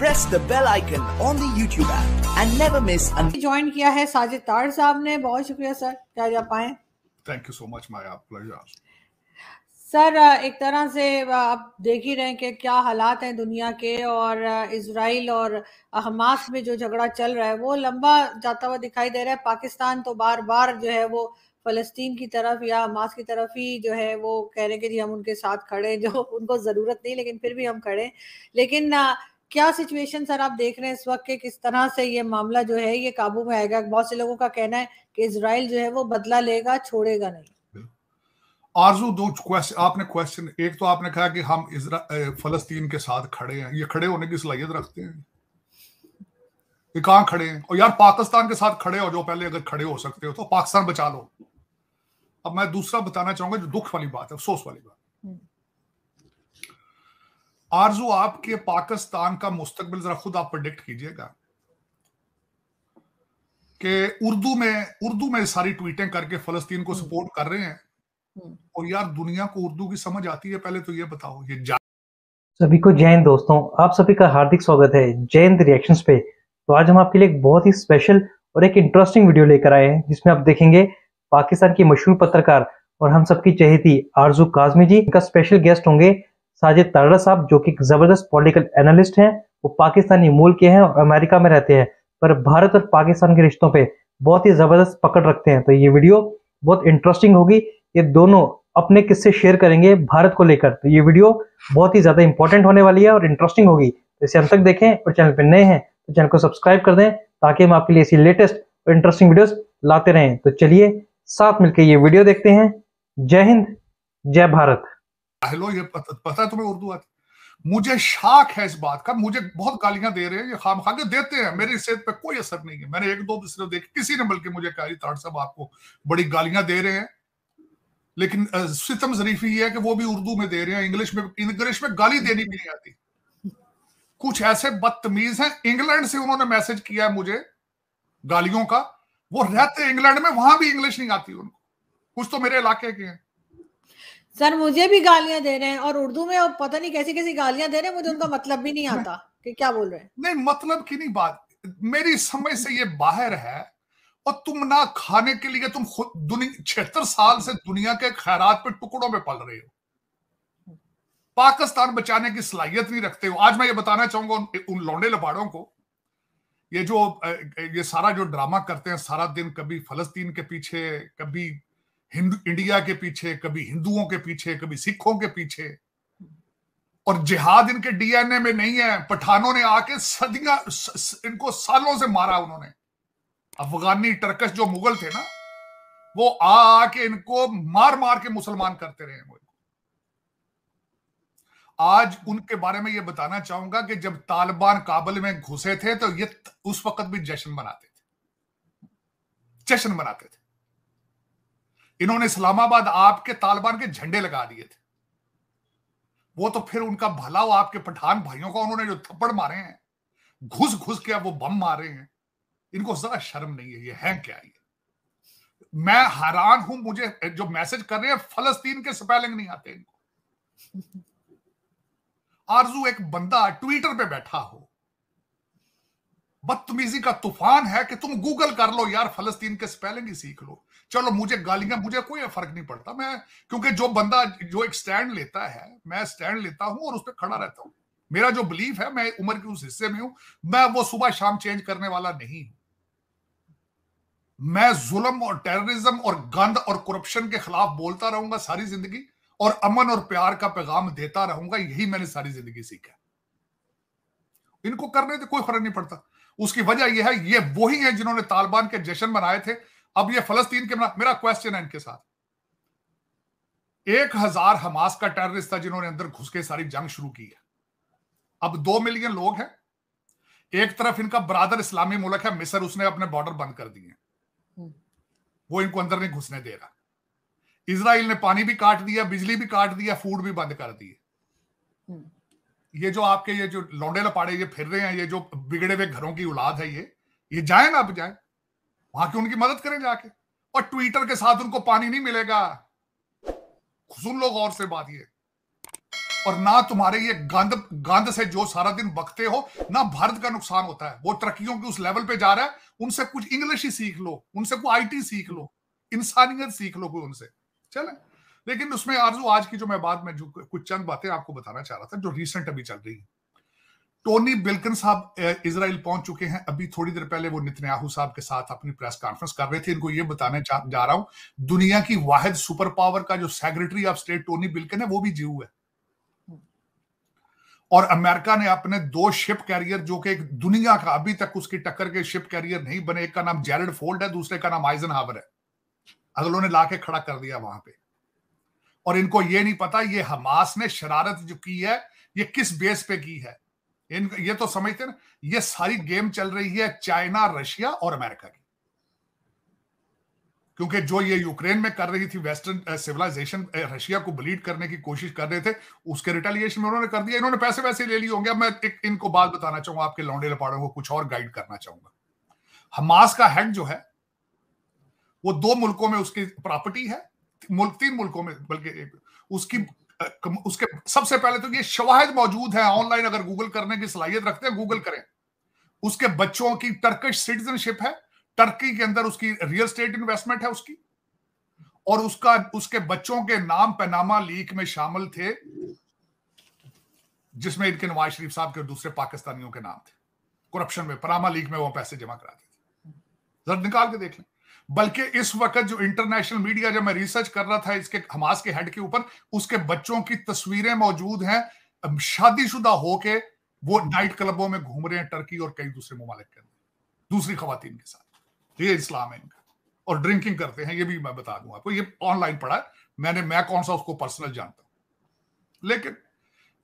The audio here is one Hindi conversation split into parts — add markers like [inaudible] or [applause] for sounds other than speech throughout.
Press the bell icon on the YouTube app and never miss an ज्वाइन किया है साजिद तार साहब ने बहुत शुक्रिया सर क्या जा पाए thank you so much my pleasure sir एक तरह से आप देख ही रहे हैं कि क्या हालात हैं दुनिया के और इसराइल और हमास में जो झगड़ा चल रहा है वो लंबा जाता हुआ दिखाई दे रहा है पाकिस्तान तो बार बार जो है वो फलस्तीन की तरफ या हमास की तरफ ही जो है वो कह रहे हैं कि जी हम उनके साथ खड़े हैं जो उनको ज़रूरत नहीं लेकिन फिर भी हम खड़े लेकिन क्या सिचुएशन सर आप देख रहे हैं इस वक्त के किस तरह से ये मामला जो है ये काबू में आएगा बहुत से लोगों का कहना है कि इसराइल जो है वो बदला लेगा छोड़ेगा नहीं आरजू दो क्वेश्चन आपने क्वेश्चन एक तो आपने कहा कि हम फलस्तीन के साथ खड़े हैं ये खड़े होने की सलाहियत रखते हैं ये कहाँ खड़े हैं और यार पाकिस्तान के साथ खड़े हो जो पहले अगर खड़े हो सकते हो तो पाकिस्तान बचा लो अब मैं दूसरा बताना चाहूंगा जो दुख वाली बात है अफसोस वाली बात आरजू आपके पाकिस्तान का मुस्तकबिल जरा खुद आप प्रडिक्ट कीजिएगा कि उर्दू में उर्दू में सारी ट्वीटें करके फलस्तीन को सपोर्ट हम्म। कर रहे हैं हम्म। और यार दुनिया को उर्दू की समझ आती है पहले तो ये बताओ ये जा सभी को जैन दोस्तों आप सभी का हार्दिक स्वागत है जैन रिएक्शन पे तो आज हम आपके लिए एक बहुत ही स्पेशल और एक इंटरेस्टिंग वीडियो लेकर आए हैं जिसमें आप देखेंगे पाकिस्तान की मशहूर पत्रकार और हम सबकी चहेती आरजू काजमी जी का स्पेशल गेस्ट होंगे साजिद तारा साहब जो कि जबरदस्त पॉलिटिकल एनालिस्ट हैं वो पाकिस्तानी मूल के हैं और अमेरिका में रहते हैं पर भारत और पाकिस्तान के रिश्तों पे बहुत ही जबरदस्त पकड़ रखते हैं तो ये वीडियो बहुत इंटरेस्टिंग होगी ये दोनों अपने किस्से शेयर करेंगे भारत को लेकर तो ये वीडियो बहुत ही ज्यादा इंपॉर्टेंट होने वाली है और इंटरेस्टिंग होगी तो इसे अंत तक देखें और चैनल पर नए हैं तो चैनल को सब्सक्राइब कर दें ताकि हम आपके लिए ऐसी लेटेस्ट और इंटरेस्टिंग वीडियोज लाते रहें तो चलिए साथ मिलकर ये वीडियो देखते हैं जय हिंद जय भारत पहलो ये पता है तुम्हें उर्दू आती मुझे शाक है इस बात का मुझे बहुत गालियां दे रहे हैं ये खाम खाके देते हैं मेरी सेहत पे कोई असर नहीं है मैंने एक दो दूसरे देखे किसी ने बल्कि मुझे कहा ताड़ साहब आपको बड़ी गालियां दे रहे हैं लेकिन सितम जरीफी ये है कि वो भी उर्दू में दे रहे हैं इंग्लिश में इंग्लिश में गाली देनी भी नहीं आती कुछ ऐसे बदतमीज हैं इंग्लैंड से उन्होंने मैसेज किया है मुझे गालियों का वो रहते इंग्लैंड में वहां भी इंग्लिश नहीं आती उनको कुछ तो मेरे इलाके के हैं सर मुझे भी गालियां दे रहे हैं और उर्दू में और पता नहीं कैसी कैसी गालियां दे रहे हैं मुझे उनका मतलब भी नहीं आता कि क्या बोल रहे हैं नहीं मतलब की नहीं बात मेरी समझ से ये बाहर है और तुम ना खाने के लिए तुम खुद दुनिया छिहत्तर साल से दुनिया के खैरात पे टुकड़ों में पल रहे हो पाकिस्तान बचाने की सलाहियत नहीं रखते हो आज मैं ये बताना चाहूंगा उन, उन लौंडे लबाड़ों को ये जो ये सारा जो ड्रामा करते हैं सारा दिन कभी फलस्तीन के पीछे कभी हिंदू इंडिया के पीछे कभी हिंदुओं के पीछे कभी सिखों के पीछे और जिहाद इनके डीएनए में नहीं है पठानों ने आके सदियां इनको सालों से मारा उन्होंने अफगानी टर्कश जो मुगल थे ना वो आके इनको मार मार के मुसलमान करते रहे वो आज उनके बारे में ये बताना चाहूंगा कि जब तालिबान काबुल में घुसे थे तो ये उस वक्त भी जश्न मनाते थे जश्न मनाते थे इन्होंने इस्लामाबाद आपके तालिबान के झंडे लगा दिए थे वो तो फिर उनका भला हो आपके पठान भाइयों का उन्होंने जो थप्पड़ मारे हैं घुस घुस के वो बम मारे हैं इनको जरा शर्म नहीं है ये है क्या ये मैं हैरान हूं मुझे जो मैसेज कर रहे हैं फलस्तीन के स्पेलिंग नहीं आते इनको आरजू एक बंदा ट्विटर पे बैठा हो बदतमीजी का तूफान है कि तुम गूगल कर लो यार फलस्तीन के स्पेलिंग ही सीख लो चलो मुझे गालियां मुझे कोई फर्क नहीं पड़ता मैं क्योंकि जो बंदा जो एक स्टैंड लेता है मैं स्टैंड लेता हूं और उस पर खड़ा रहता हूं मेरा जो बिलीफ है मैं उम्र के उस हिस्से में हूं मैं वो सुबह शाम चेंज करने वाला नहीं हूं मैं जुलम और टेररिज्म और गंद और करप्शन के खिलाफ बोलता रहूंगा सारी जिंदगी और अमन और प्यार का पैगाम देता रहूंगा यही मैंने सारी जिंदगी सीखा इनको करने से कोई फर्क नहीं पड़ता उसकी वजह यह है ये वही है जिन्होंने तालिबान के जश्न मनाए थे अब ये फलस्तीन के मना... मेरा क्वेश्चन है इनके साथ एक हजार हमास का टेररिस्ट था जिन्होंने अंदर घुस के सारी जंग शुरू की है अब दो मिलियन लोग हैं एक तरफ इनका बरादर इस्लामी मुल्क है मिसर उसने अपने बॉर्डर बंद कर दिए हम्म। वो इनको अंदर नहीं घुसने दे रहा इसराइल ने पानी भी काट दिया बिजली भी काट दिया फूड भी बंद कर दिए हम्म। ये जो आपके ये जो लौंडे लपाड़े ये फिर रहे हैं ये जो बिगड़े हुए घरों की औलाद है ये ये जाए ना आप जाए वहां की उनकी मदद करें जाके और ट्विटर के साथ उनको पानी नहीं मिलेगा सुन लो गौर से बात ये और ना तुम्हारे ये गंद गंद से जो सारा दिन बकते हो ना भारत का नुकसान होता है वो तरक्कियों के उस लेवल पे जा रहा है उनसे कुछ इंग्लिश ही सीख लो उनसे कोई आईटी सीख लो इंसानियत सीख लो कोई उनसे चले लेकिन उसमें आरजू आज की जो मैं बात में जो कुछ चंद बातें आपको बताना चाह रहा था जो रिसेंट अभी चल रही है टोनी बिल्कन साहब इसराइल पहुंच चुके हैं अभी थोड़ी देर पहले वो नितन्याहू साहब के साथ अपनी प्रेस कॉन्फ्रेंस कर रहे थे इनको ये बताने जा, रहा हूं दुनिया की वाहिद सुपर पावर का जो secretary of state Tony Blinken है वो भी जीव है और अमेरिका ने अपने दो शिप कैरियर जो कि दुनिया का अभी तक उसकी टक्कर के शिप कैरियर नहीं बने एक का नाम जेरड फोल्ड है दूसरे का नाम आइजन हावर है अगलों ने लाके खड़ा कर दिया वहां पे और इनको ये नहीं पता ये हमास ने शरारत जो की है ये किस बेस पे की है इन ये तो समझते ना ये सारी गेम चल रही है चाइना रशिया और अमेरिका की क्योंकि जो ये यूक्रेन में कर रही थी वेस्टर्न सिविलाइजेशन रशिया को ब्लीड करने की कोशिश कर रहे थे उसके रिटेलिएशन में उन्होंने कर दिया इन्होंने पैसे वैसे ले लिए होंगे मैं एक इनको बात बताना चाहूंगा आपके लौंडे लपाड़ों को कुछ और गाइड करना चाहूंगा हमास का हेड जो है वो दो मुल्कों में उसकी प्रॉपर्टी है मुल्क तीन मुल्कों में बल्कि उसकी उसके सबसे पहले तो ये शवाहद मौजूद है ऑनलाइन अगर गूगल करने की सलाहियत रखते हैं गूगल करें उसके बच्चों की टर्किश सिटीजनशिप है टर्की के अंदर उसकी रियल स्टेट इन्वेस्टमेंट है उसकी और उसका उसके बच्चों के नाम पैनामा लीक में शामिल थे जिसमें इनके नवाज शरीफ साहब के दूसरे पाकिस्तानियों के नाम थे करप्शन में पनामा लीक में वो पैसे जमा कराते थे जरा निकाल के देख लें बल्कि इस वक्त जो इंटरनेशनल मीडिया जब मैं रिसर्च कर रहा था इसके हमास के हेड के ऊपर उसके बच्चों की तस्वीरें मौजूद हैं शादीशुदा होके वो नाइट क्लबों में घूम रहे हैं टर्की और कई दूसरे ममालिक के अंदर दूसरी खातन के साथ तो ये इस्लाम है इनका और ड्रिंकिंग करते हैं ये भी मैं बता दूं आपको ये ऑनलाइन पढ़ा है मैंने मैं कौन सा उसको पर्सनल जानता हूं लेकिन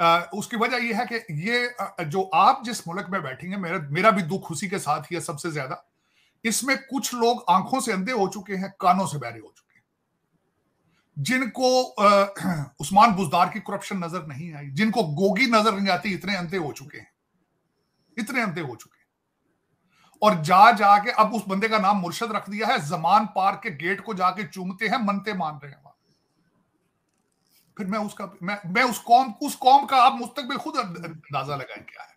आ, उसकी वजह यह है कि ये जो आप जिस मुल्क में बैठेंगे मेरा मेरा भी दुख खुशी के साथ ही है सबसे ज्यादा इसमें कुछ लोग आंखों से अंधे हो चुके हैं कानों से बहरे हो चुके हैं जिनको आ, [clears throat] उस्मान बुजदार की करप्शन नजर नहीं आई जिनको गोगी नजर नहीं आती इतने अंधे हो चुके हैं इतने अंधे हो चुके और जा जाके अब उस बंदे का नाम मुर्शद रख दिया है जमान पार के गेट को जाके चूमते हैं मनते मान रहे हैं फिर मैं उसका मैं मैं उस कौम उस कौम का आप मुस्तकबिल खुद अंदाजा लगाए क्या है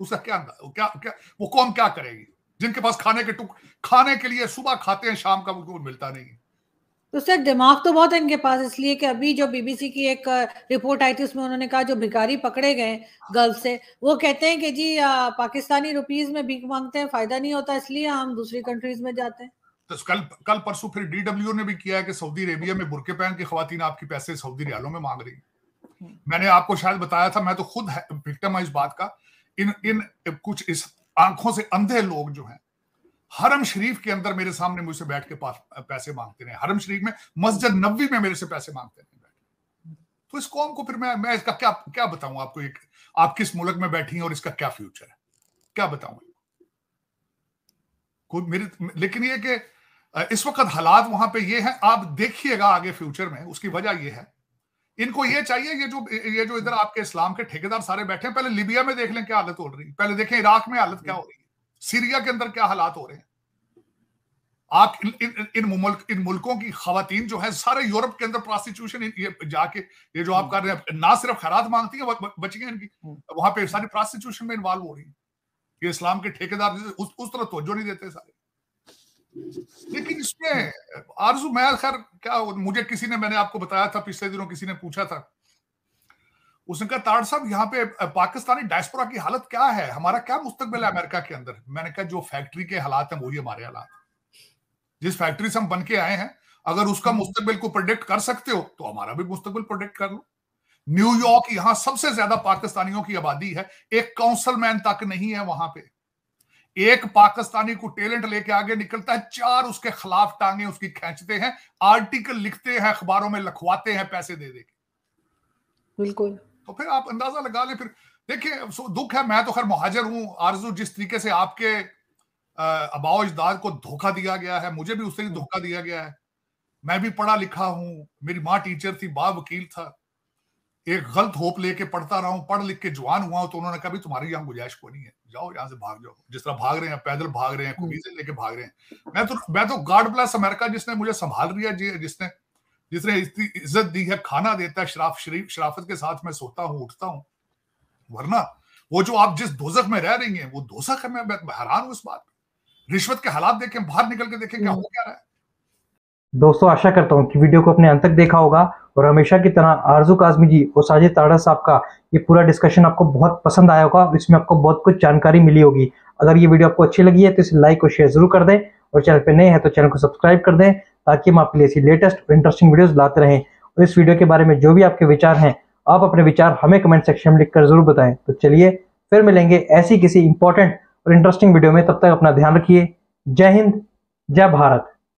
उसका क्या क्या क्या वो कौम क्या करेगी जिनके पास खाने के टुक खाने के लिए सुबह खाते हैं शाम का उनको मिलता नहीं है तो सर दिमाग तो बहुत है इनके पास इसलिए कि अभी जो बीबीसी की एक रिपोर्ट आई थी उसमें उन्होंने कहा जो भिखारी पकड़े गए गल्फ से वो कहते हैं कि जी आ, पाकिस्तानी रुपीज में भीख मांगते हैं फायदा नहीं होता इसलिए हम दूसरी कंट्रीज में जाते हैं तो कल कल परसों फिर डीडब्ल्यू ने भी किया है कि सऊदी अरेबिया में बुरके पहन की खातन आपके पैसे सऊदी रियालों में मांग रही हम्म। मैंने आपको शायद बताया था मैं तो खुद विक्टम इस बात का इन इन कुछ इस आंखों से अंधे लोग जो हैं हरम शरीफ के अंदर मेरे सामने मुझसे बैठ के पैसे मांगते रहे हरम शरीफ में मस्जिद नबी में मेरे से पैसे मांगते रहे तो इस कौम को फिर मैं मैं इसका क्या क्या बताऊं आपको एक आप किस मुल्क में बैठी हैं और इसका क्या फ्यूचर है क्या बताऊं कोई मेरे लेकिन ये कि इस वक्त हालात वहां पे ये है आप देखिएगा आगे फ्यूचर में उसकी वजह यह है इनको ये चाहिए ये जो ये जो इधर आपके इस्लाम के ठेकेदार सारे बैठे हैं पहले लीबिया में देख लें क्या हालत हो रही है पहले देखें इराक में हालत क्या हो रही है सीरिया के अंदर क्या हालात हो रहे हैं आप इन इन इन, मुल्क, इन मुल्कों की खातन जो है सारे यूरोप के अंदर प्रोस्टिट्यूशन ये जाके ये जो आप कर रहे हैं ना सिर्फ खैरात मांगती है बची है इनकी हम्म। वहां पे सारी प्रोस्टिट्यूशन में इन्वॉल्व हो रही है ये इस्लाम के ठेकेदार उस, उस तरह तोजो नहीं देते सारे लेकिन इसमें आरजू महल खैर क्या मुझे किसी ने मैंने आपको बताया था पिछले दिनों किसी ने पूछा था उसने कहा ताड़ साहब यहाँ पे पाकिस्तानी डायस्पोरा की हालत क्या है हमारा क्या मुस्तकबिल है अमेरिका के अंदर मैंने कहा जो फैक्ट्री के हालात हैं वही हमारे हालात जिस फैक्ट्री से हम बन के आए हैं अगर उसका मुस्तकबिल को प्रोडिक्ट कर सकते हो तो हमारा भी मुस्तकबिल प्रोडिक्ट कर लो न्यूयॉर्क यहाँ सबसे ज्यादा पाकिस्तानियों की आबादी है एक काउंसल तक नहीं है वहां पे एक पाकिस्तानी को टैलेंट लेके आगे निकलता है चार उसके खिलाफ टांगे उसकी खींचते हैं आर्टिकल लिखते हैं अखबारों में लखवाते हैं पैसे दे दे के बिल्कुल तो फिर आप अंदाजा लगा ले फिर देखिए दुख है मैं तो खैर मुहाजर हूं आरजू जिस तरीके से आपके अबाव को धोखा दिया गया है मुझे भी उससे धोखा दिया गया है मैं भी पढ़ा लिखा हूँ मेरी माँ टीचर थी बा वकील था एक गलत होप लेके पढ़ता रहा हूं पढ़ लिख के जवान हुआ तो उन्होंने कहा तुम्हारी यहाँ गुजाइश को नहीं है जाओ यहाँ से भाग जाओ जिस तरह भाग रहे हैं पैदल भाग रहे हैं खुबीजे हम्म। लेके भाग रहे हैं मैं तो मैं तो गॉड ब्लेस अमेरिका जिसने मुझे संभाल लिया जिसने जिसने इज्जत दी है खाना देता है शराफ शरीफ शराफत के साथ मैं सोता हूँ उठता हूँ वरना वो जो आप जिस दोजक में रह रही है वो दोजक है मैं हैरान हूँ इस बात रिश्वत के हालात देखें बाहर निकल के देखें क्या हम्म। हो क्या रहा है दोस्तों आशा करता हूँ कि वीडियो को अपने अंत तक देखा होगा और हमेशा की तरह आरजू काजमी जी और साजिद ताड़ा साहब का ये पूरा डिस्कशन आपको बहुत पसंद आया होगा इसमें आपको बहुत कुछ जानकारी मिली होगी अगर ये वीडियो आपको अच्छी लगी है तो इसे लाइक और शेयर जरूर कर दें और चैनल पर नए हैं तो चैनल को सब्सक्राइब कर दें ताकि हम आपके लिए ऐसी लेटेस्ट और इंटरेस्टिंग वीडियोज लाते रहें और इस वीडियो के बारे में जो भी आपके विचार हैं आप अपने विचार हमें कमेंट सेक्शन में लिखकर जरूर बताएं तो चलिए फिर मिलेंगे ऐसी किसी इंपॉर्टेंट और इंटरेस्टिंग वीडियो में तब तक अपना ध्यान रखिए जय हिंद जय भारत